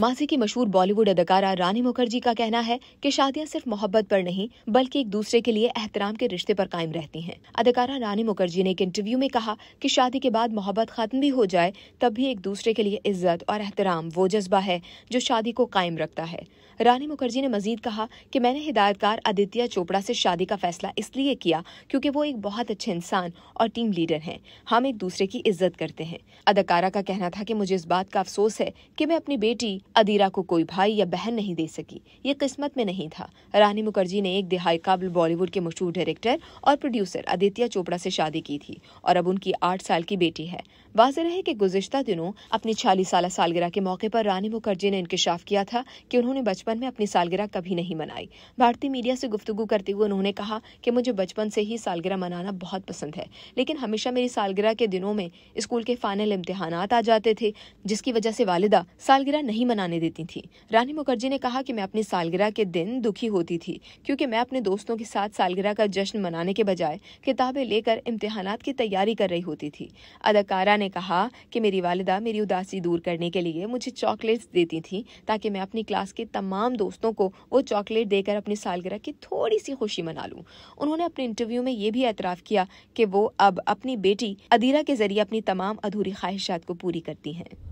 मासी की मशहूर बॉलीवुड अदाकारा रानी मुखर्जी का कहना है कि शादियां सिर्फ मोहब्बत पर नहीं बल्कि एक दूसरे के लिए एहतराम के रिश्ते पर कायम रहती हैं अदाकारा रानी मुखर्जी ने एक इंटरव्यू में कहा कि शादी के बाद मोहब्बत खत्म भी हो जाए तब भी एक दूसरे के लिए इज्जत और एहतराम वो जज्बा है जो शादी को कायम रखता है रानी मुखर्जी ने मजीद कहा कि मैंने हिदायतकार आदित्य चोपड़ा से शादी का फैसला इसलिए किया क्योंकि वो एक बहुत अच्छे इंसान और टीम लीडर हैं हम एक दूसरे की इज्जत करते हैं अदाकारा का कहना था कि मुझे इस बात का अफसोस है कि मैं अपनी बेटी अदीरा को कोई भाई या बहन नहीं दे सकी ये किस्मत में नहीं था रानी मुखर्जी ने एक दिहाई काबिल बॉलीवुड के मशहूर डायरेक्टर और प्रोड्यूसर आदित्य चोपड़ा से शादी की थी और अब उनकी आठ साल की बेटी है वाज रहे कि गुजशत दिनों अपनी छालीस साल सालगिरह के मौके पर रानी मुखर्जी ने इंकशाफ किया था कि उन्होंने बचपन में अपनी सालगिरह कभी नहीं मनाई भारतीय मीडिया से गुफ्तगु करते हुए उन्होंने कहा कि मुझे बचपन से ही सालगिरह मनाना बहुत पसंद है लेकिन हमेशा मेरी सालगिरह के दिनों में स्कूल के फाइनल इम्तिहान आ जाते थे जिसकी वजह से वालिदा सालगिरह नहीं बनाने देती थी रानी मुखर्जी ने कहा कि मैं अपनी सालगिरह के दिन दुखी होती थी क्योंकि मैं अपने दोस्तों के साथ सालगिरह का जश्न मनाने के बजाय किताबें लेकर इम्तहान की तैयारी कर रही होती थी अदाकारा ने कहा कि मेरी वालदा मेरी उदासी दूर करने के लिए मुझे चॉकलेट्स देती थी ताकि मैं अपनी क्लास के तमाम दोस्तों को वो चॉकलेट देकर अपनी सालगिरह की थोड़ी सी खुशी मना लूँ उन्होंने अपने इंटरव्यू में ये भी एतराफ़ किया कि वो अब अपनी बेटी अदीरा के जरिए अपनी तमाम अधूरी ख्वाहिशात को पूरी करती हैं